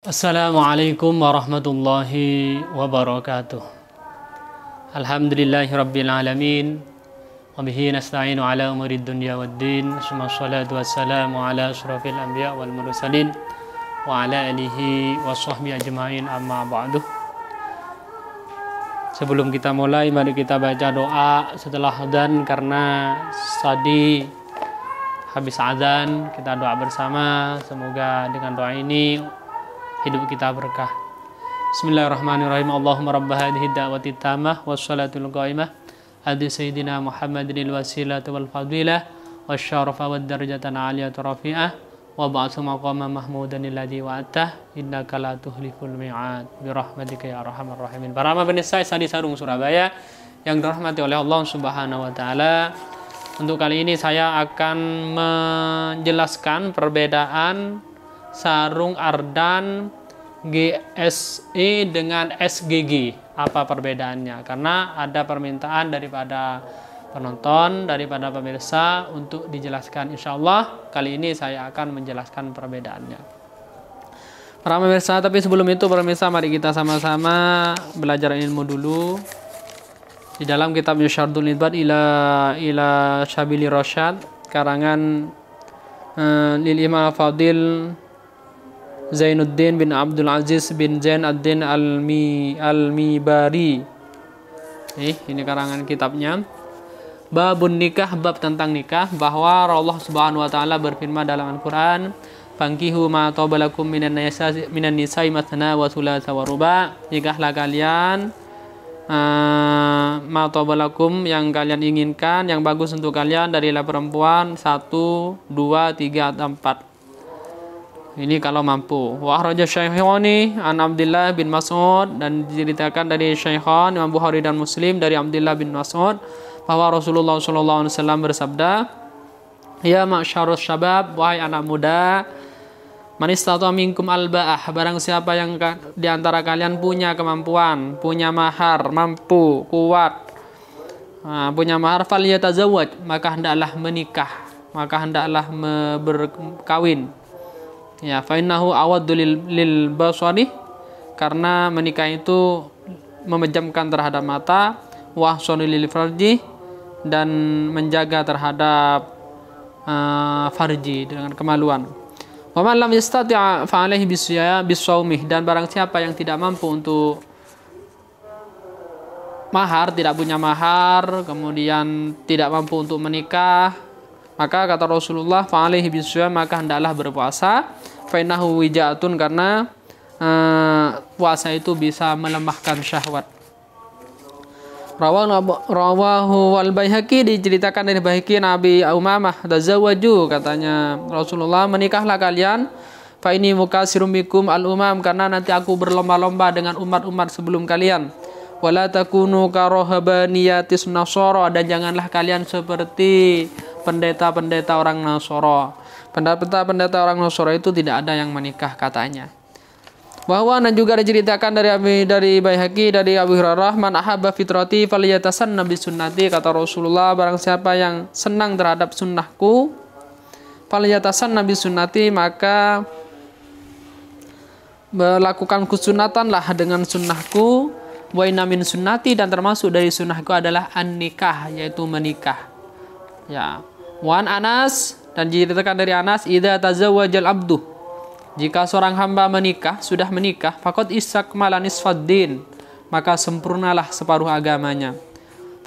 Assalamualaikum warahmatullahi wabarakatuh. Alhamdulillahirabbil alamin. Wa nasta'inu ala umuri dunya waddin. Summa shalatu wassalamu ala asyrafil anbiya wal mursalin wa ala alihi wa sahbihi ajmain amma ba'du. Sebelum kita mulai, mari kita baca doa setelah adzan karena tadi habis adzan kita doa bersama. Semoga dengan doa ini hidup kita berkah. Bismillahirrahmanirrahim. Allahumma rabb hadhihi da'wati tamah wassalatul qaimah adi sayyidina Muhammadinil wasilatu wal fadilah wasyarafa wad darajatan aliyatu rafi'ah wa ba'athu maqama mahmudan alladhi wa'ata innaka la tuhliful mi'ad bi rahmatika ya arhamar rahimin. Para pemirsa Sadi Sarung Surabaya yang dirahmati oleh Allah Subhanahu wa taala. Untuk kali ini saya akan menjelaskan perbedaan sarung ardan GSE dengan SGG apa perbedaannya karena ada permintaan daripada penonton daripada pemirsa untuk dijelaskan insya Allah kali ini saya akan menjelaskan perbedaannya para pemirsa tapi sebelum itu pemirsa mari kita sama-sama belajar ilmu dulu di dalam kitab Yushardul Nidbat ila ila Syabili Rosyad karangan uh, Lil Imam Fadil Zainuddin bin Abdul Aziz bin Zain Ad-Din Al-Mi Al-Mibari. Eh, ini karangan kitabnya. Babun nikah bab tentang nikah bahwa Allah Subhanahu wa taala berfirman dalam Al-Qur'an, "Fankihu ma tabalakum minan nisa minan nisa matna wa thulatha wa ruba." Nikahlah kalian Uh, eh, matobalakum yang kalian inginkan yang bagus untuk kalian dari perempuan satu dua tiga atau empat ini kalau mampu. Wa akhraja Syaikhani an Abdillah bin Mas'ud dan diceritakan dari Syaikhan Imam Bukhari dan Muslim dari Abdillah bin Mas'ud bahwa Rasulullah sallallahu alaihi wasallam bersabda, "Ya ma'syarus syabab, wahai anak muda, man istata minkum alba'ah, barang siapa yang di antara kalian punya kemampuan, punya mahar, mampu, kuat, nah, punya mahar fal maka hendaklah menikah, maka hendaklah berkawin." ya fainahu awadulil lil basari karena menikah itu memejamkan terhadap mata wahsonu lil farji dan menjaga terhadap uh, farji dengan kemaluan wa man lam yastati' fa alaihi bisaumih ya, dan barang siapa yang tidak mampu untuk mahar tidak punya mahar kemudian tidak mampu untuk menikah maka kata Rasulullah fa alaihi maka hendaklah berpuasa fainahu wijatun karena uh, puasa itu bisa melemahkan syahwat. Rawahu, rawahu wal Baihaqi diceritakan dari Baihaqi Nabi Umamah tazawwaju katanya Rasulullah menikahlah kalian fa ini mukasirum bikum al umam karena nanti aku berlomba-lomba dengan umat-umat sebelum kalian wala takunu karohabaniyatis nasoro dan janganlah kalian seperti pendeta-pendeta orang Nasoro Pendeta-pendeta orang Nasoro itu tidak ada yang menikah katanya. Bahwa dan juga diceritakan dari Abi dari Baihaqi dari Abu Hurairah man ahabba fitrati falyatasan nabi sunnati kata Rasulullah barang siapa yang senang terhadap sunnahku falyatasan nabi sunnati maka melakukan kesunatanlah dengan sunnahku wa min sunnati dan termasuk dari sunnahku adalah an nikah yaitu menikah ya wan anas dan diceritakan dari Anas, "Idza tazawwajal abdu" Jika seorang hamba menikah, sudah menikah, fakot istakmala nisfaddin, maka sempurnalah separuh agamanya.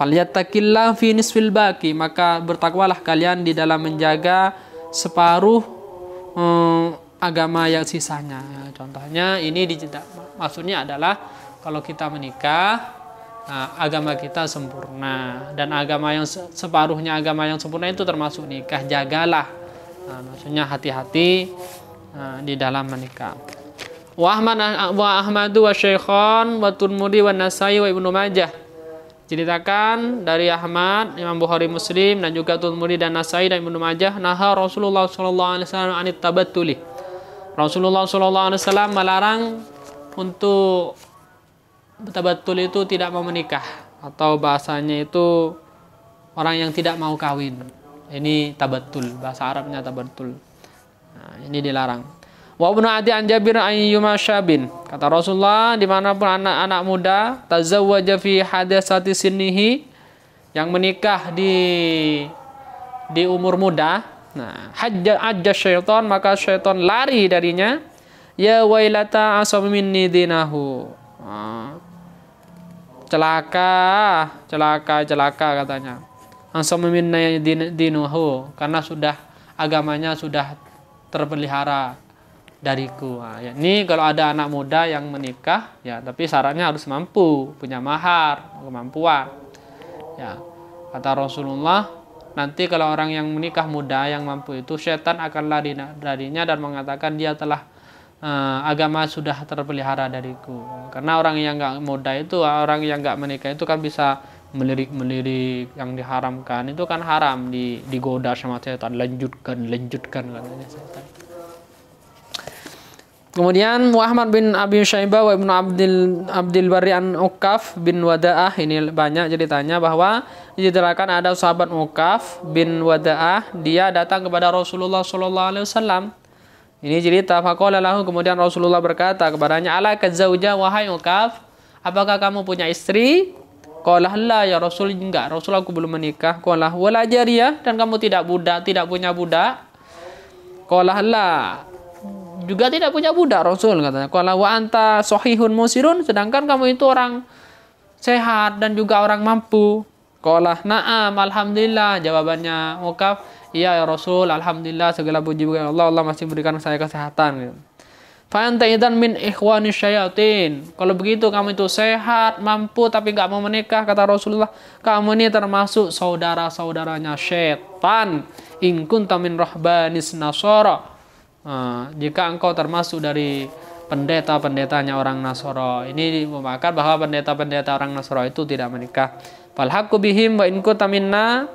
Falyattaqillah fi nisfil baki, maka bertakwalah kalian di dalam menjaga separuh hmm, agama yang sisanya. Contohnya ini dicinta, maksudnya adalah kalau kita menikah Eh, agama kita sempurna dan agama yang separuhnya agama yang sempurna itu termasuk nikah jagalah nah, maksudnya hati-hati uh, di dalam menikah wa Ahmad wa Ahmadu wa syekhon wa Turmudi wa Nasai wa Ibnu Majah ceritakan dari Ahmad Imam Bukhari Muslim dan juga Turmudi dan Nasai dan Ibnu Majah naha Rasulullah sallallahu alaihi wasallam anit tabattuli Rasulullah sallallahu alaihi wasallam melarang untuk tabatul itu tidak mau menikah atau bahasanya itu orang yang tidak mau kawin. Ini tabatul, bahasa Arabnya tabatul. Nah, ini dilarang. Wa ibnu Adi an Jabir an syabin. Kata Rasulullah, dimanapun anak-anak muda tazawwaja fi hadasati sinihi yang menikah di di umur muda, nah hajja ajja syaitan maka syaitan lari darinya. Ya wailata asam minni dinahu. Nah, celaka celaka celaka katanya langsung meminna dinuhu karena sudah agamanya sudah terpelihara dariku. Nah, ya. Ini kalau ada anak muda yang menikah, ya tapi syaratnya harus mampu, punya mahar, kemampuan. Ya. Kata Rasulullah, nanti kalau orang yang menikah muda yang mampu itu setan akan lari darinya dan mengatakan dia telah uh, agama sudah terpelihara dariku. Karena orang yang nggak muda itu, orang yang nggak menikah itu kan bisa melirik-melirik yang diharamkan itu kan haram di digoda sama setan lanjutkan lanjutkan katanya setan Kemudian Muhammad bin Abi Syaibah wa Ibnu Abdil Abdul Bari an bin Wada'ah ini banyak ceritanya bahwa diceritakan ada sahabat Ukaf bin Wada'ah dia datang kepada Rasulullah sallallahu alaihi wasallam ini cerita faqala lahu kemudian Rasulullah berkata kepadanya ala kazauja wahai Ukaf, apakah kamu punya istri? Qala la ya Rasul enggak, Rasul aku belum menikah. Qala wala jariyah dan kamu tidak budak, tidak punya budak. Qala la juga tidak punya budak Rasul katanya. Qala wa anta sahihun musirun sedangkan kamu itu orang sehat dan juga orang mampu. Kolah na'am alhamdulillah jawabannya mukaf iya ya Rasul alhamdulillah segala puji bagi Allah Allah masih berikan saya kesehatan gitu. idan min ikhwani syayatin. Kalau begitu kamu itu sehat, mampu tapi nggak mau menikah kata Rasulullah, kamu ini termasuk saudara-saudaranya setan. Ingkun tamin min rahbanis nasara. Nah, jika engkau termasuk dari pendeta-pendetanya orang Nasoro. Ini memakan bahwa pendeta-pendeta orang Nasoro itu tidak menikah. Fal haqqu bihim wa in kunta minna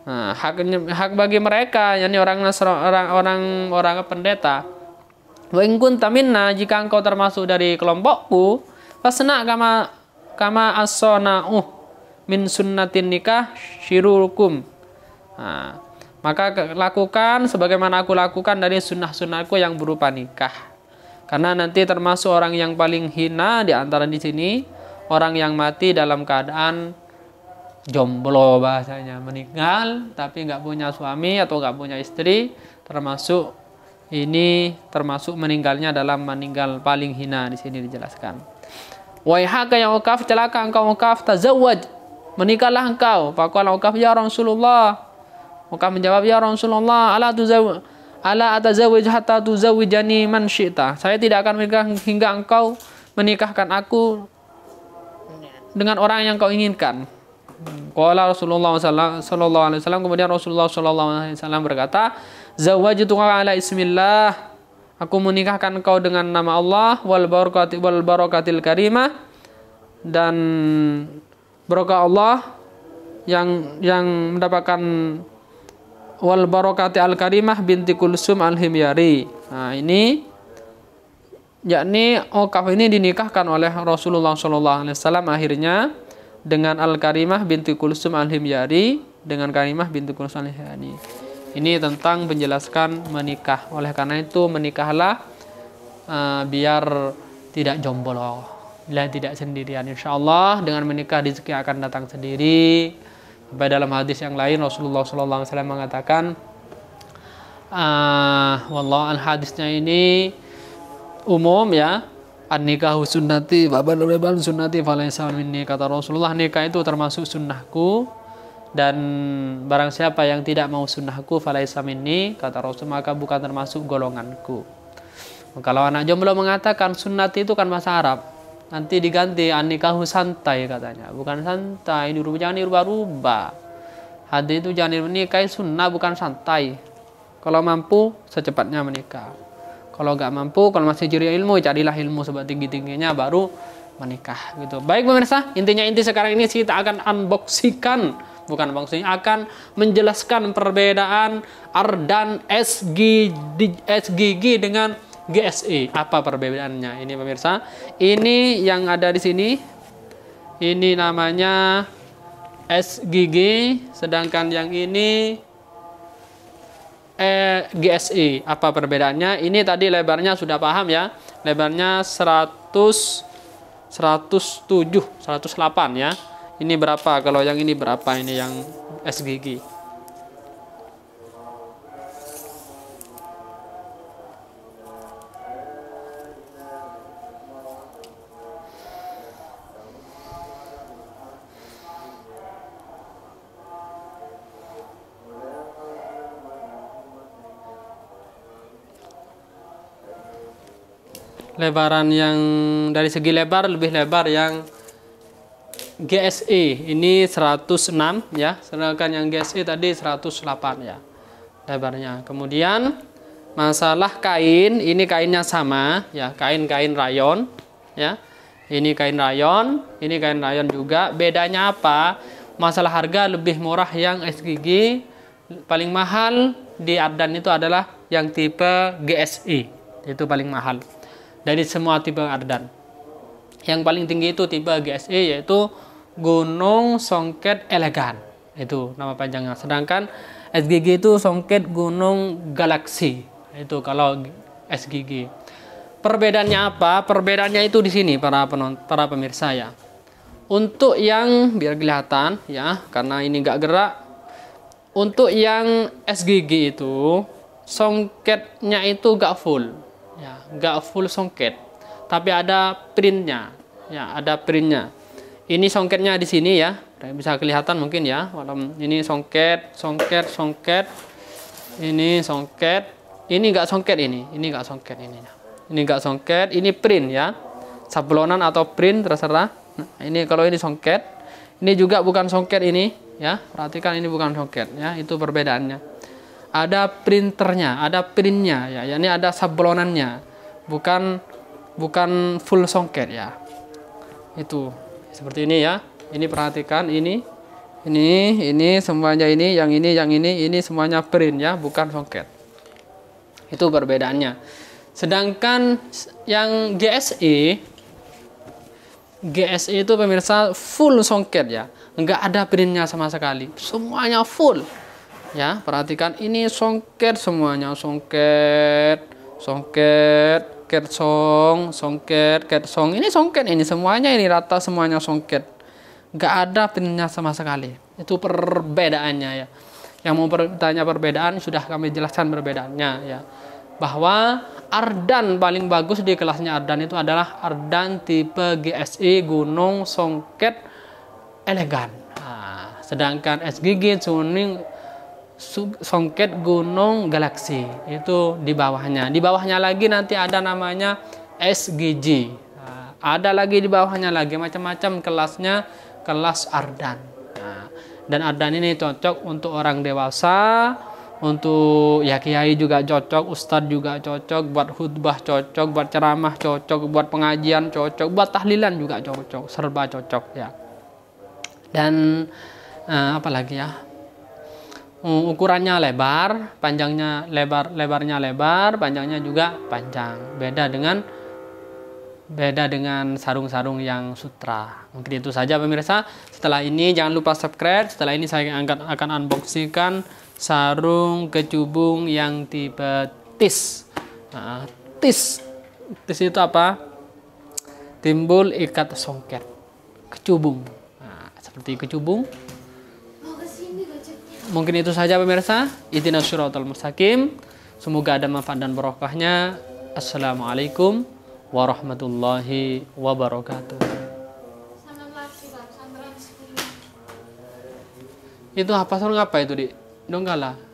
Nah, hak hak bagi mereka yakni orang orang orang orang pendeta. Wa in kunta minna jika engkau termasuk dari kelompokku, fasna kama kama asona'uh min sunnatin nikah syirukum. Nah, maka lakukan sebagaimana aku lakukan dari sunnah-sunnahku yang berupa nikah. Karena nanti termasuk orang yang paling hina di antara di sini orang yang mati dalam keadaan jomblo bahasanya meninggal tapi nggak punya suami atau nggak punya istri termasuk ini termasuk meninggalnya dalam meninggal paling hina di sini dijelaskan. Waihaka yang ukaf celaka engkau ukaf tazawwaj menikahlah engkau. Faqala ukaf ya Rasulullah. maka menjawab ya Rasulullah ala tuzaw ala atazawwaj hatta tuzawijani man syi'ta. Saya tidak akan menikah hingga engkau menikahkan aku dengan orang yang kau inginkan. Qala Rasulullah sallallahu alaihi wasallam kemudian Rasulullah sallallahu alaihi wasallam berkata, "Zawajtuka ala ismillah." Aku menikahkan engkau dengan nama Allah wal barakati wal barakatil karimah dan berkah Allah yang yang mendapatkan wal barokati al karimah binti Kulsum al Himyari. Nah, ini yakni Okaf oh, ini dinikahkan oleh Rasulullah sallallahu alaihi wasallam akhirnya dengan Al-Karimah binti Kulsum Al-Himyari dengan Karimah binti Kulsum Al-Himyari. Ini tentang menjelaskan menikah. Oleh karena itu menikahlah uh, biar tidak jomblo, biar tidak sendirian. Insya Allah dengan menikah rezeki akan datang sendiri. Sampai dalam hadis yang lain Rasulullah SAW mengatakan, uh, wallah al hadisnya ini umum ya an nikahu sunnati baban sunnati falaysa minni kata Rasulullah nikah itu termasuk sunnahku dan barang siapa yang tidak mau sunnahku falaisa minni kata Rasul maka bukan termasuk golonganku kalau anak jomblo mengatakan sunnati itu kan bahasa Arab nanti diganti an nikahu santai katanya bukan santai ini jangan dirubah-rubah hadis itu jangan nikahi sunnah bukan santai kalau mampu secepatnya menikah kalau nggak mampu, kalau masih juri ilmu, carilah ilmu tinggi tingginya baru menikah gitu. Baik pemirsa, intinya inti sekarang ini kita akan unboxingkan bukan unboxing akan menjelaskan perbedaan Ardan SGG, SGG dengan GSE. Apa perbedaannya? Ini pemirsa, ini yang ada di sini. Ini namanya SGG, sedangkan yang ini eh, GSI. Apa perbedaannya? Ini tadi lebarnya sudah paham ya. Lebarnya 100 107, 108 ya. Ini berapa? Kalau yang ini berapa? Ini yang SGG. lebaran yang dari segi lebar lebih lebar yang GSE ini 106 ya sedangkan yang GSE tadi 108 ya lebarnya kemudian masalah kain ini kainnya sama ya kain-kain rayon ya ini kain rayon ini kain rayon juga bedanya apa masalah harga lebih murah yang SGG paling mahal di Ardan itu adalah yang tipe GSE itu paling mahal dari semua tipe ardan. Yang paling tinggi itu tipe GSE yaitu Gunung Songket Elegan. Itu nama panjangnya. Sedangkan SGG itu Songket Gunung Galaksi. Itu kalau SGG. Perbedaannya apa? Perbedaannya itu di sini para penonton, para pemirsa ya. Untuk yang biar kelihatan ya, karena ini nggak gerak. Untuk yang SGG itu songketnya itu gak full ya nggak full songket tapi ada printnya ya ada printnya ini songketnya di sini ya bisa kelihatan mungkin ya walaupun ini songket songket songket ini songket ini enggak songket ini ini enggak songket ini ya. ini enggak songket ini print ya sablonan atau print terserah nah, ini kalau ini songket ini juga bukan songket ini ya perhatikan ini bukan songket ya itu perbedaannya ada printernya, ada printnya ya, Ini ada sablonannya, bukan bukan full songket ya. Itu seperti ini ya. Ini perhatikan ini, ini, ini semuanya ini, yang ini, yang ini, ini semuanya print ya, bukan songket. Itu perbedaannya. Sedangkan yang GSE GSE itu pemirsa full songket ya, nggak ada printnya sama sekali, semuanya full ya perhatikan ini songket semuanya songket songket ket song songket ket song ini songket ini semuanya ini rata semuanya songket nggak ada pinnya sama sekali itu perbedaannya ya yang mau bertanya perbedaan sudah kami jelaskan perbedaannya ya bahwa Ardan paling bagus di kelasnya Ardan itu adalah Ardan tipe GSI Gunung Songket Elegan nah, sedangkan SGG Tuning songket gunung galaksi itu di bawahnya di bawahnya lagi nanti ada namanya SGG nah, ada lagi di bawahnya lagi macam-macam kelasnya kelas Ardan nah, dan Ardan ini cocok untuk orang dewasa untuk ya kiai juga cocok ustadz juga cocok buat khutbah cocok buat ceramah cocok buat pengajian cocok buat tahlilan juga cocok serba cocok ya dan eh, apalagi ya um, ukurannya lebar, panjangnya lebar, lebarnya lebar, panjangnya juga panjang. Beda dengan beda dengan sarung-sarung yang sutra. Mungkin itu saja pemirsa. Setelah ini jangan lupa subscribe. Setelah ini saya akan akan unboxingkan sarung kecubung yang tipe tis. Nah, tis. Tis itu apa? Timbul ikat songket. Kecubung. Nah, seperti kecubung mungkin itu saja pemirsa. Ihdinash syiratal mustaqim. Semoga ada manfaat dan berokahnya. Assalamualaikum warahmatullahi wabarakatuh. Itu apa suruh apa itu, di Donggala?